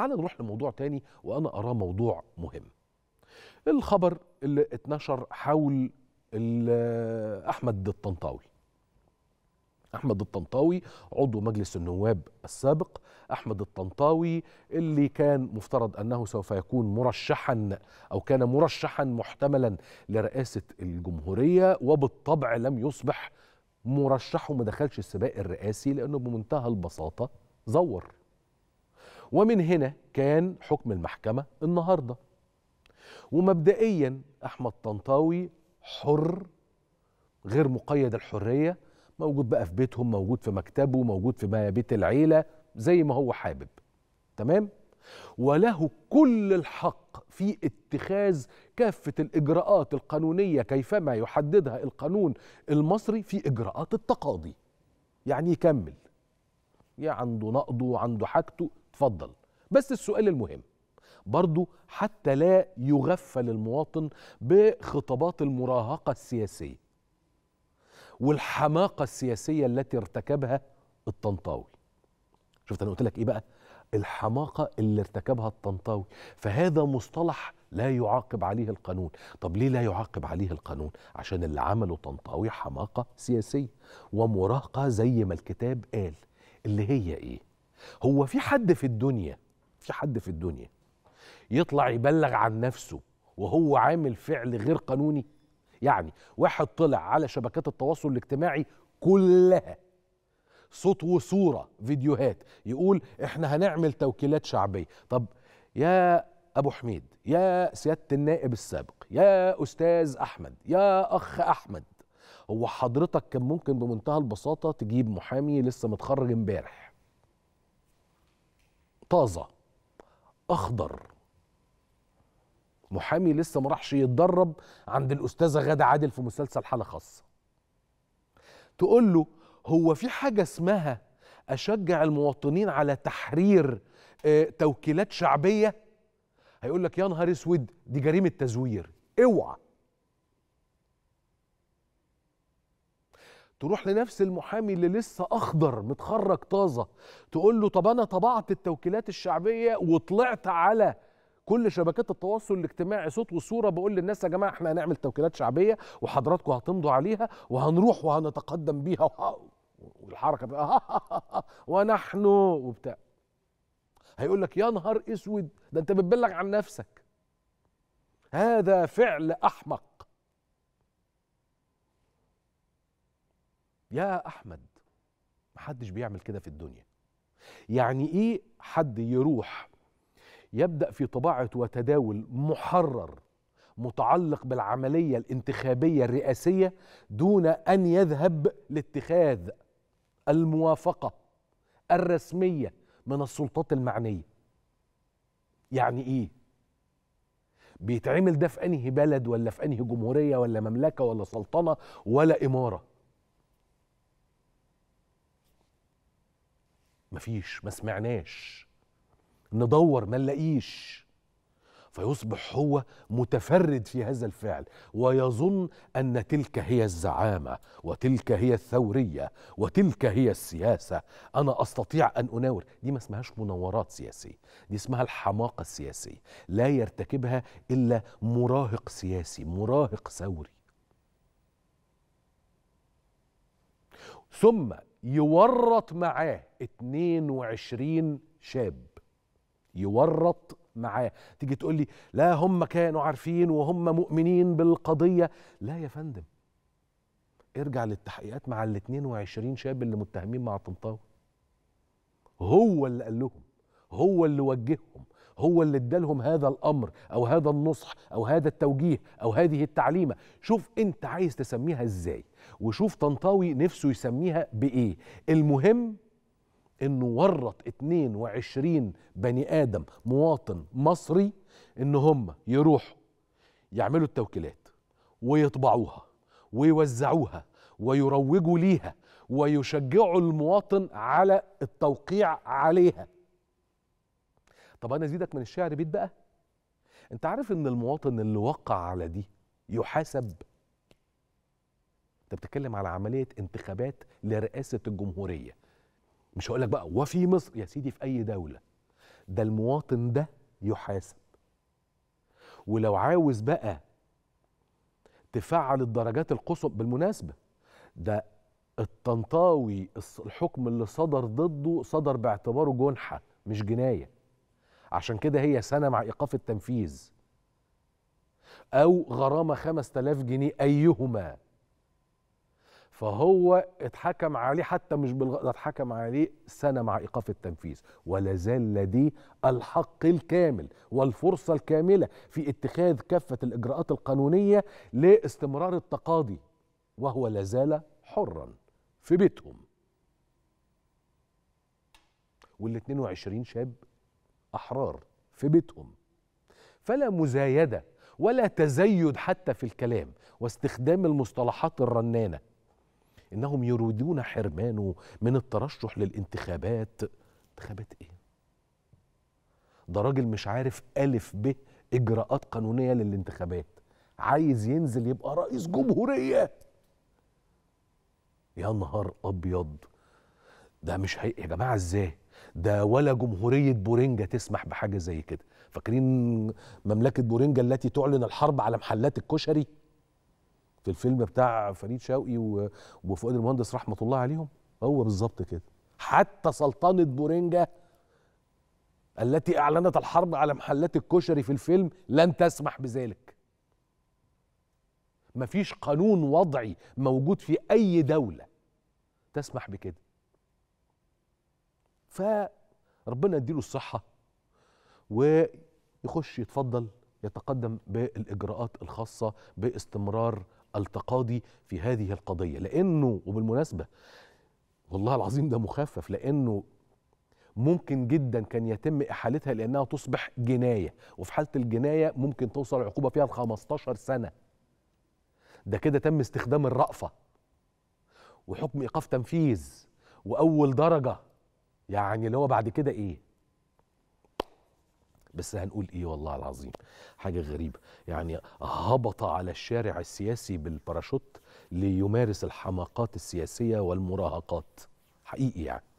تعال نروح لموضوع تاني وأنا أراه موضوع مهم الخبر اللي اتنشر حول أحمد الطنطاوي احمد الطنطاوي عضو مجلس النواب السابق احمد الطنطاوي اللي كان مفترض انه سوف يكون مرشحا او كان مرشحا محتملا لرئاسه الجمهوريه وبالطبع لم يصبح مرشح وما دخلش السباق الرئاسي لانه بمنتهى البساطه زور ومن هنا كان حكم المحكمة النهاردة ومبدئيا أحمد طنطاوي حر غير مقيد الحرية موجود بقى في بيتهم موجود في مكتبه موجود في بيت العيلة زي ما هو حابب تمام وله كل الحق في اتخاذ كافة الإجراءات القانونية كيفما يحددها القانون المصري في إجراءات التقاضي يعني يكمل يا عنده نقضه وعنده حاجته اتفضل بس السؤال المهم برضو حتى لا يغفل المواطن بخطابات المراهقة السياسية والحماقة السياسية التي ارتكبها الطنطاوي شفت أنا قلت لك إيه بقى الحماقة اللي ارتكبها الطنطاوي فهذا مصطلح لا يعاقب عليه القانون طب ليه لا يعاقب عليه القانون عشان اللي عمله طنطاوي حماقة سياسية ومراهقة زي ما الكتاب قال اللي هي إيه هو في حد في الدنيا في حد في الدنيا يطلع يبلغ عن نفسه وهو عامل فعل غير قانوني يعني واحد طلع على شبكات التواصل الاجتماعي كلها صوت وصورة فيديوهات يقول احنا هنعمل توكيلات شعبية طب يا أبو حميد يا سيادة النائب السابق يا أستاذ أحمد يا أخ أحمد هو حضرتك كان ممكن بمنتهى البساطة تجيب محامي لسه متخرج امبارح طازه اخضر محامي لسه ما راحش يتدرب عند الاستاذه غاده عادل في مسلسل حاله خاصه تقول له هو في حاجه اسمها اشجع المواطنين على تحرير آه، توكيلات شعبيه هيقول لك يا نهار اسود دي جريمه تزوير اوعى تروح لنفس المحامي اللي لسه اخضر متخرج طازه تقول له طب انا طبعت التوكيلات الشعبيه وطلعت على كل شبكات التواصل الاجتماعي صوت وصوره بقول للناس يا جماعه احنا هنعمل توكيلات شعبيه وحضراتكم هتمضوا عليها وهنروح وهنتقدم بيها والحركه بقى ونحن وبتاع هيقول لك يا نهار اسود ده انت بتبلغ عن نفسك هذا فعل احمق يا احمد محدش بيعمل كده في الدنيا يعني ايه حد يروح يبدا في طباعه وتداول محرر متعلق بالعمليه الانتخابيه الرئاسيه دون ان يذهب لاتخاذ الموافقه الرسميه من السلطات المعنيه يعني ايه بيتعمل ده في انهي بلد ولا في انهي جمهوريه ولا مملكه ولا سلطنه ولا اماره مفيش ما سمعناش ندور ما نلاقيش فيصبح هو متفرد في هذا الفعل ويظن ان تلك هي الزعامه وتلك هي الثوريه وتلك هي السياسه انا استطيع ان اناور دي ما اسمهاش مناورات سياسيه دي اسمها الحماقه السياسيه لا يرتكبها الا مراهق سياسي مراهق ثوري ثم يورط معاه 22 شاب يورط معاه تيجي تقول لي لا هم كانوا عارفين وهم مؤمنين بالقضية لا يا فندم ارجع للتحقيقات مع ال 22 شاب اللي متهمين مع طنطاوي هو اللي قال لهم هو اللي وجههم هو اللي ادالهم هذا الامر او هذا النصح او هذا التوجيه او هذه التعليمه شوف انت عايز تسميها ازاي وشوف طنطاوي نفسه يسميها بايه المهم انه ورط 22 بني ادم مواطن مصري ان هم يروحوا يعملوا التوكيلات ويطبعوها ويوزعوها ويروجوا ليها ويشجعوا المواطن على التوقيع عليها طب انا ازيدك من الشعر بيت بقى انت عارف ان المواطن اللي وقع على دي يحاسب انت بتتكلم على عمليه انتخابات لرئاسه الجمهوريه مش هقول لك بقى وفي مصر يا سيدي في اي دوله ده المواطن ده يحاسب ولو عاوز بقى تفعل الدرجات القصوى بالمناسبه ده الطنطاوي الحكم اللي صدر ضده صدر باعتباره جنحه مش جنايه عشان كده هي سنة مع إيقاف التنفيذ أو غرامة 5000 جنيه أيهما فهو اتحكم عليه حتى مش بالغ... اتحكم عليه سنة مع إيقاف التنفيذ ولا زال لديه الحق الكامل والفرصة الكاملة في اتخاذ كافة الإجراءات القانونية لاستمرار التقاضي وهو لازال حرا في بيتهم وال 22 شاب أحرار في بيتهم فلا مزايدة ولا تزيد حتى في الكلام واستخدام المصطلحات الرنانة إنهم يريدون حرمانه من الترشح للانتخابات انتخابات إيه؟ ده راجل مش عارف ألف ب إجراءات قانونية للانتخابات عايز ينزل يبقى رئيس جمهورية يا نهار أبيض ده مش هي... يا جماعة إزاي ده ولا جمهورية بورنجا تسمح بحاجة زي كده فاكرين مملكة بورنجا التي تعلن الحرب على محلات الكشري في الفيلم بتاع فريد شوقي وفؤاد المهندس رحمة الله عليهم هو بالظبط كده حتى سلطنة بورنجا التي أعلنت الحرب على محلات الكشري في الفيلم لن تسمح بذلك مفيش قانون وضعي موجود في أي دولة تسمح بكده فربنا يديله الصحه ويخش يتفضل يتقدم بالاجراءات الخاصه باستمرار التقاضي في هذه القضيه لانه وبالمناسبه والله العظيم ده مخفف لانه ممكن جدا كان يتم احالتها لانها تصبح جنايه وفي حاله الجنايه ممكن توصل العقوبه فيها ل 15 سنه ده كده تم استخدام الرأفة وحكم إيقاف تنفيذ وأول درجة يعني اللي هو بعد كده ايه بس هنقول ايه والله العظيم حاجه غريبه يعني هبط على الشارع السياسي بالباراشوت ليمارس الحماقات السياسيه والمراهقات حقيقي يعني